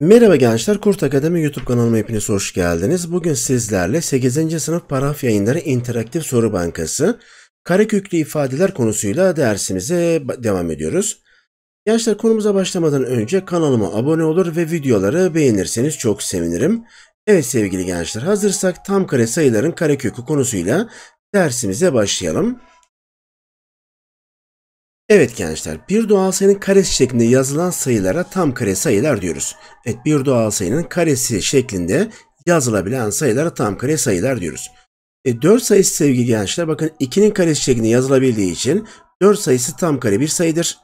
Merhaba gençler, Kurt Akademi YouTube kanalıma hepiniz hoş geldiniz. Bugün sizlerle 8. sınıf paraf yayınları interaktif soru bankası kareköklü ifadeler konusuyla dersimize devam ediyoruz. Gençler konumuza başlamadan önce kanalıma abone olur ve videoları beğenirseniz çok sevinirim. Evet sevgili gençler hazırsak tam kare sayıların karekökü konusuyla dersimize başlayalım. Evet gençler bir doğal sayının karesi şeklinde yazılan sayılara tam kare sayılar diyoruz. Evet bir doğal sayının karesi şeklinde yazılabilen sayılara tam kare sayılar diyoruz. E, 4 sayısı sevgili gençler bakın 2'nin karesi şeklinde yazılabildiği için 4 sayısı tam kare bir sayıdır.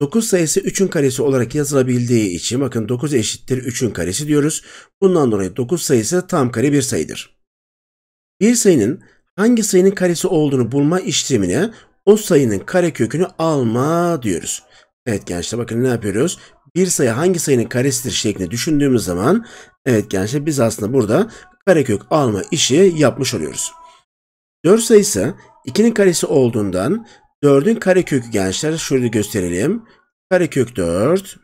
9 sayısı 3'ün karesi olarak yazılabildiği için bakın 9 eşittir 3'ün karesi diyoruz. Bundan dolayı 9 sayısı tam kare bir sayıdır. Bir sayının hangi sayının karesi olduğunu bulma işlemine o sayının karekökünü alma diyoruz. Evet gençler bakın ne yapıyoruz? Bir sayı hangi sayının karesidir şeklinde düşündüğümüz zaman evet gençler biz aslında burada karekök alma işi yapmış oluyoruz. 4 sayısı 2'nin karesi olduğundan 4'ün karekökü gençler şöyle gösterelim. Karekök 4.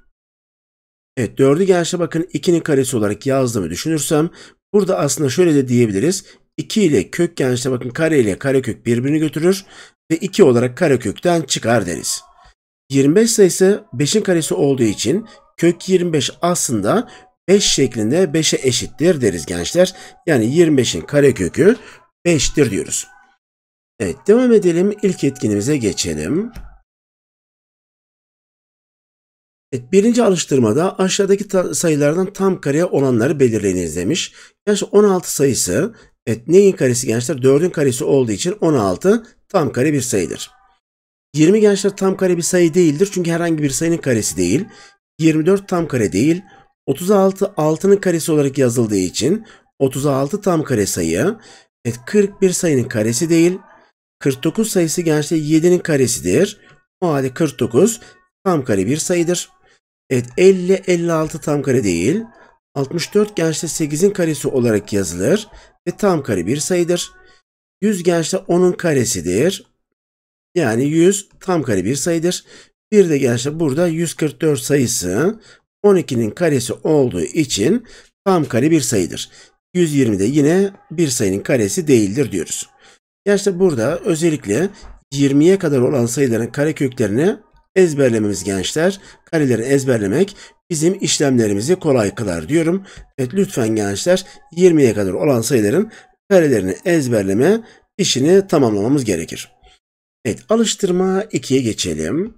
Evet 4'ü gençler bakın 2'nin karesi olarak yazdığımı düşünürsem burada aslında şöyle de diyebiliriz. 2 ile kök gençler bakın kare ile karekök birbirini götürür ve 2 olarak karekökten çıkar deriz. 25 sayısı 5'in karesi olduğu için kök 25 aslında 5 şeklinde 5'e eşittir deriz gençler. Yani 25'in karekökü 5'tir diyoruz. Evet devam edelim. ilk etkinimize geçelim. Evet, birinci alıştırmada aşağıdaki ta sayılardan tam kareye olanları belirleyiniz demiş. Gençler 16 sayısı evet, neyin karesi gençler? 4'ün karesi olduğu için 16 tam kare bir sayıdır. 20 gençler tam kare bir sayı değildir çünkü herhangi bir sayının karesi değil. 24 tam kare değil. 36 6'nın karesi olarak yazıldığı için 36 tam kare sayı. Evet 41 sayının karesi değil. 49 sayısı gençler 7'nin karesidir. O halde 49 tam kare bir sayıdır. Evet 50 56 tam kare değil. 64 gençte 8'in karesi olarak yazılır ve tam kare bir sayıdır. 100 gençte 10'un karesidir. Yani 100 tam kare bir sayıdır. Bir de gençler burada 144 sayısı 12'nin karesi olduğu için tam kare bir sayıdır. 120 de yine bir sayının karesi değildir diyoruz. Gençler burada özellikle 20'ye kadar olan sayıların kare köklerini ezberlememiz gençler. Kareleri ezberlemek bizim işlemlerimizi kolay kılar diyorum. Evet lütfen gençler 20'ye kadar olan sayıların karelerini ezberleme işini tamamlamamız gerekir. Evet alıştırma 2'ye geçelim.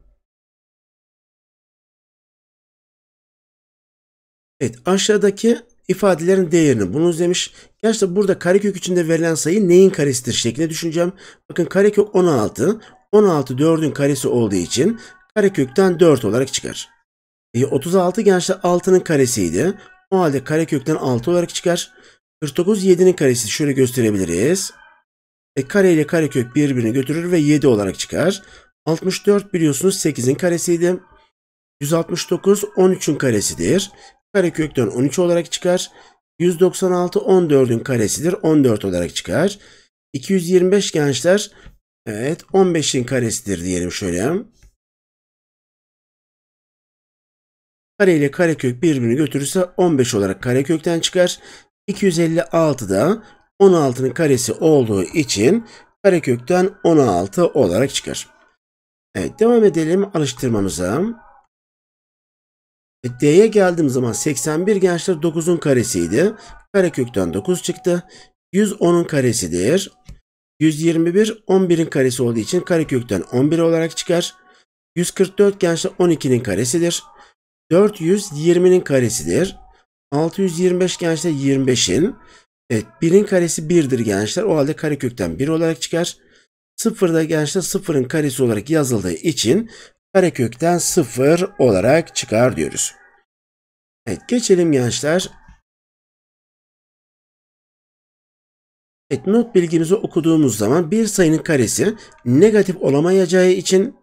Evet aşağıdaki ifadelerin değerini bunu demiş. Gerçi burada karekök içinde verilen sayı neyin karesidir şeklinde düşüneceğim. Bakın karekök 16. 16 4'ün karesi olduğu için karekökten 4 olarak çıkar. E, 36 gençler 6'nın karesiydi. O halde karekökten 6 olarak çıkar. 49 7'nin karesi şöyle gösterebiliriz. E, kare ile karekök birbirini götürür ve 7 olarak çıkar. 64 biliyorsunuz 8'in karesiydi. 169 13'ün karesidir. Karekökten 13 olarak çıkar. 196 14'ün karesidir. 14 olarak çıkar. 225 gençler evet 15'in karesidir diyelim şöyle. Kare ile karekök birbirini götürürse 15 olarak karekökten çıkar. 256 da 16'nın karesi olduğu için karekökten 16 olarak çıkar. Evet devam edelim alıştırmamıza. E, D'ye geldiğim zaman 81 gençler 9'un karesiydi. Karekökten 9 çıktı. 110'un karesidir. 121 11'in karesi olduğu için karekökten 11 olarak çıkar. 144 gençler 12'nin karesidir. 420'nin karesidir. 625 gençler 25'in. Evet 1'in karesi 1'dir gençler. O halde karekökten 1 olarak çıkar. da gençler 0'ın karesi olarak yazıldığı için karekökten 0 olarak çıkar diyoruz. Evet geçelim gençler. Evet not bilgimizi okuduğumuz zaman bir sayının karesi negatif olamayacağı için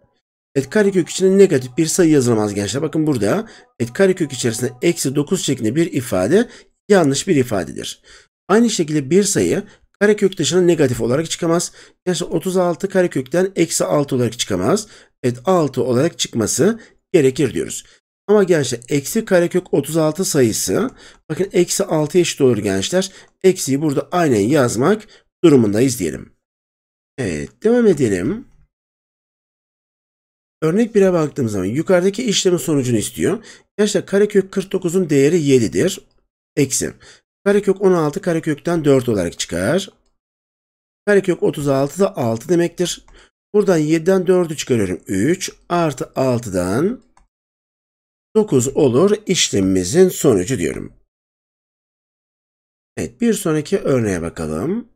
Evet kök içinde negatif bir sayı yazılamaz gençler. Bakın burada evet, kök içerisinde eksi 9 şeklinde bir ifade yanlış bir ifadedir. Aynı şekilde bir sayı karekök dışına negatif olarak çıkamaz. Gençler 36 karekökten eksi 6 olarak çıkamaz. Evet 6 olarak çıkması gerekir diyoruz. Ama gençler eksi karekök 36 sayısı bakın eksi 6 eşit olur gençler. Eksiyi burada aynen yazmak durumundayız diyelim. Evet devam edelim. Örnek 1'e baktığımız zaman yukarıdaki işlemin sonucunu istiyor. Gençler karekök 49'un değeri 7'dir. Eksi. Karekök 16 karekökten 4 olarak çıkar. Karekök 36 da 6 demektir. Buradan 7'den 4'ü çıkarıyorum. 3 artı 6'dan 9 olur işlemimizin sonucu diyorum. Evet bir sonraki örneğe bakalım.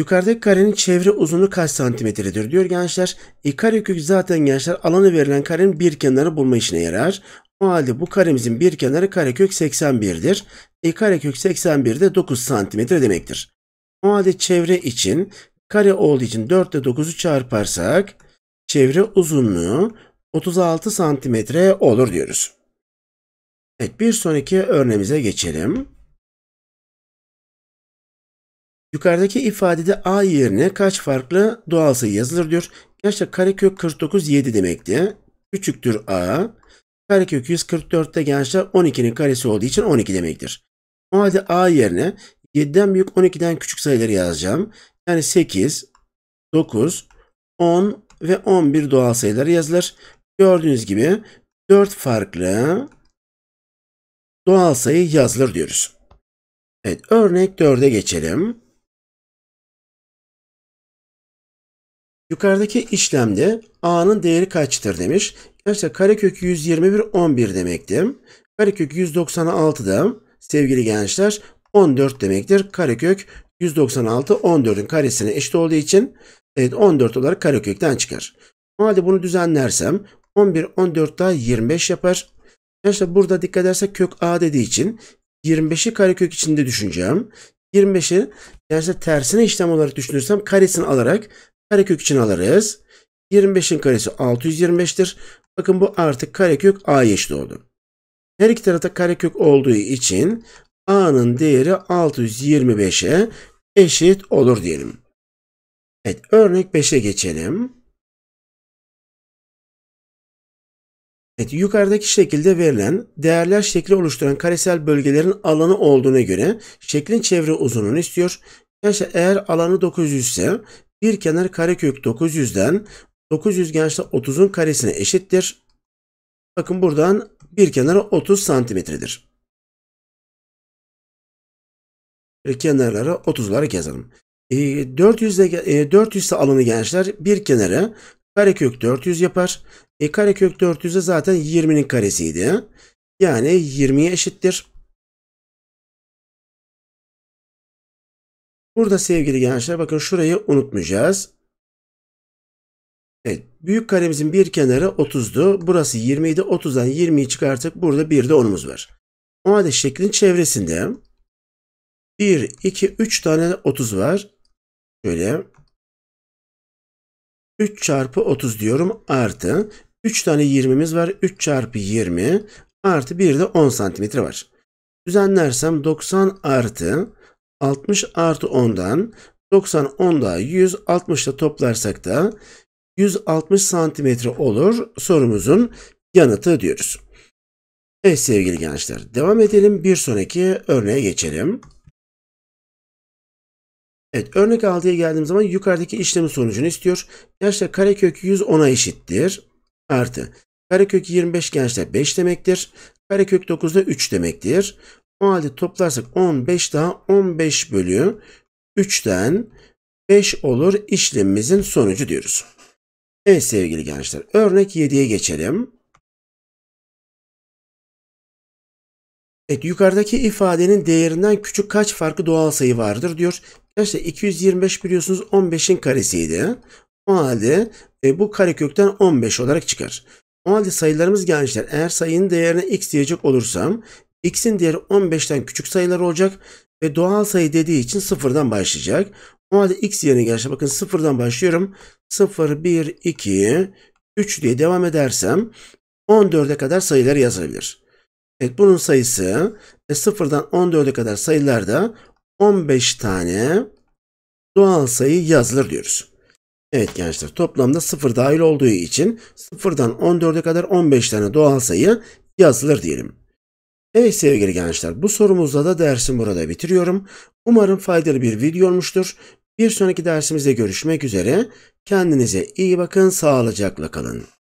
Yukarıdaki karenin çevre uzunluğu kaç santimetredir diyor gençler. E, karekök zaten gençler alanı verilen karenin bir kenarı bulma işine yarar. O halde bu karemizin bir kenarı karekök 81'dir. E, karekök 81 de 9 santimetre demektir. O halde çevre için kare olduğu için 4 ile 9'u çarparsak çevre uzunluğu 36 santimetre olur diyoruz. Evet bir sonraki örneğimize geçelim. Yukarıdaki ifadede A yerine kaç farklı doğal sayı yazılır diyor. Gençler karekök 49 7 demekti. Küçüktür A. Karekök 144'te gençler 12'nin karesi olduğu için 12 demektir. O halde A yerine 7'den büyük 12'den küçük sayıları yazacağım. Yani 8, 9, 10 ve 11 doğal sayılar yazılır. Gördüğünüz gibi 4 farklı doğal sayı yazılır diyoruz. Evet örnek 4'e geçelim. Yukarıdaki işlemde A'nın değeri kaçtır demiş. Arkadaşlar karekökü 121 11 demekti. Karekök 196'da. sevgili gençler 14 demektir. Karekök 196 14'ün karesine eşit olduğu için evet 14 olarak karekökten çıkar. O halde bunu düzenlersem 11 14 daha 25 yapar. Arkadaşlar burada dikkat edersek kök A dediği için 25'i karekök içinde düşüneceğim. 25'i derse tersine işlem olarak düşünürsem karesini alarak Karekök için alırız. 25'in karesi 625'tir. Bakın bu artık karekök a eşit oldu. Her iki tarafta karekök olduğu için a'nın değeri 625'e eşit olur diyelim. Evet örnek 5'e geçelim. Evet, yukarıdaki şekilde verilen değerler şekli oluşturan karesel bölgelerin alanı olduğuna göre şeklin çevre uzunluğunu istiyor. Yani eğer alanı 900 ise bir kenar karekök 900'den 900 gençler 30'un karesine eşittir. Bakın buradan bir kenara 30 santimetredir. Kenarlara 30'lara yazalım. E, 400 de, 400 e, ise alanı gençler bir kenara karekök 400 yapar. E karekök 400'e zaten 20'nin karesiydi. Yani 20'ye eşittir. Burada sevgili gençler bakın şurayı unutmayacağız. Evet, büyük karemizin bir kenarı 30'du. Burası 20 idi. 30'dan 20'yi çıkarttık. Burada bir de 10'umuz var. O halde şeklin çevresinde 1, 2, 3 tane 30 var. Şöyle 3 çarpı 30 diyorum artı 3 tane 20'miz var. 3 çarpı 20 artı bir de 10 santimetre var. Düzenlersem 90 artı 60 artı 10'dan 90 10'da 160 ile toplarsak da 160 santimetre olur sorumuzun yanıtı diyoruz. Evet sevgili gençler devam edelim bir sonraki örneğe geçelim. Evet örnek 6'ya geldiğim zaman yukarıdaki işlemin sonucunu istiyor. Gençler karekök 110'a eşittir. Artı karekök 25 gençler 5 demektir. Karekök 9 da 3 demektir. 10 adet toplarsak 15 daha 15 bölü 3'ten 5 olur işlemimizin sonucu diyoruz. Evet sevgili gençler örnek 7'ye geçelim. Evet yukarıdaki ifadenin değerinden küçük kaç farklı doğal sayı vardır diyor. Gençler 225 biliyorsunuz 15'in karesiydi. O halde e, bu karekökten 15 olarak çıkar. O halde sayılarımız gençler eğer sayının değerine x diyecek olursam x'in değeri 15'ten küçük sayılar olacak ve doğal sayı dediği için sıfırdan başlayacak. O halde x yerine gerçi bakın sıfırdan başlıyorum. 0, 1, 2, 3 diye devam edersem 14'e kadar sayıları yazabilir. Evet bunun sayısı e, sıfırdan 14'e kadar sayılarda 15 tane doğal sayı yazılır diyoruz. Evet gençler toplamda 0 dahil olduğu için 0'dan 14'e kadar 15 tane doğal sayı yazılır diyelim. Evet sevgili gençler bu sorumuzla da dersim burada bitiriyorum. Umarım faydalı bir video olmuştur. Bir sonraki dersimizde görüşmek üzere. Kendinize iyi bakın, sağlıcakla kalın.